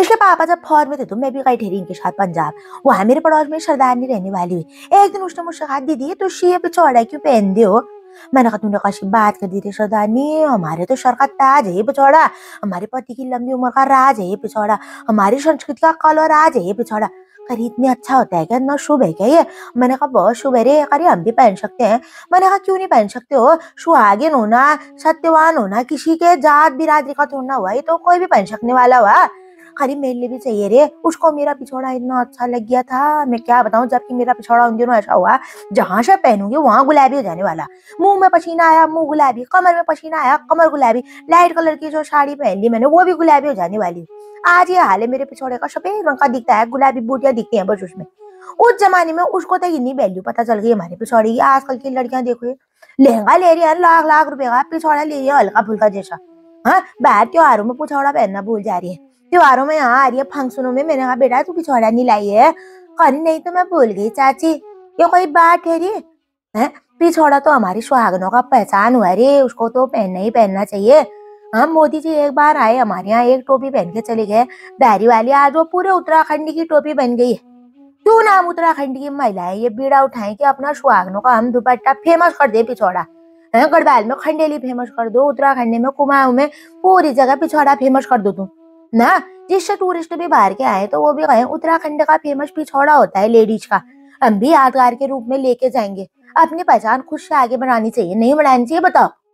इसके पापा जब फौज में थे तो मैं भी गई ठहरी इनके साथ पंजाब वहां मेरे पड़ोस में सरदारनी रहने वाली हुई एक दिन उसने मुझसे कहा दीदी तो ये पिछौड़ा क्यों पहन हो मैंने कहा तुमने काशी बात कर दी थी सरदारनी हमारे तो सर का ताज है पिछौड़ा हमारे पति की लंबी उम्र का राज है पिछौड़ा हमारी संस्कृति का कल और राज है पिछौड़ा अरे इतने अच्छा होता है क्या इतना शुभ है क्या ये मैंने कहा बहुत शुभ है रे अरे हम भी पहन सकते हैं मैंने कहा क्यों नहीं पहन सकते हो सुहागिन होना सत्यवान होना किसी के जात बिरादरी का थोड़ा हुआ ये तो कोई भी पहन सकने वाला हुआ अरे मेरे लिए भी चाहिए रे उसको मेरा पिछौड़ा इतना अच्छा लग गया था मैं क्या बताऊँ जबकि मेरा पिछौड़ा उन दिनों ऐसा हुआ जहाँ से पहनूंगी वहाँ गुलाबी हो जाने वाला मुंह में पसीना आया मुंह गुलाबी कमर में पसीना आया कमर गुलाबी लाइट कलर की जो साड़ी पहन ली मैंने वो भी गुलाबी हो जाने वाली आज ये हाल है मेरे पिछौड़े का सफेद रंग का दिखता है गुलाबी बूटियां दिखती हैं बस उसमें उस जमाने में उसको तो इतनी वैल्यू पता चल गई हमारे पिछौड़े की आजकल की लड़कियां देखो लहंगा ले रही है लाख लाख रुपए का पिछौड़ा ले रही है हल्का फुल्का जैसा हाँ बाहर त्योहारों में पिछौड़ा पहनना भूल जा रही है त्योहारों में यहाँ आ रही है फंक्शनों में मैंने कहा बेटा तू पिछौड़ा नहीं लाई है खरी नहीं तो मैं भूल गई चाची ये कोई बात है रे है पिछौड़ा तो हमारी सुहागनों का पहचान हुआ रे उसको तो पहनना ही पहनना चाहिए हम हाँ, मोदी जी एक बार आए हमारे यहाँ एक टोपी पहन के चले गए बैरी वाली आज वो पूरे उत्तराखंड की टोपी बन गई है क्यों नाम उत्तराखंड की महिलाएं ये बीड़ा उठाए कि अपना सुहागनों का हम दुपट्टा फेमस कर दे पिछौड़ा गढ़वाल में खंडेली फेमस कर दो उत्तराखंड में कुमाऊं में पूरी जगह पिछौड़ा फेमस कर दो तुम ना जिससे टूरिस्ट भी बाहर के आए तो वो भी कहे उत्तराखंड का फेमस पिछौड़ा होता है लेडीज का हम भी यादगार के रूप में लेके जाएंगे अपनी पहचान खुद से आगे बढ़ानी चाहिए नहीं बढ़ानी चाहिए बताओ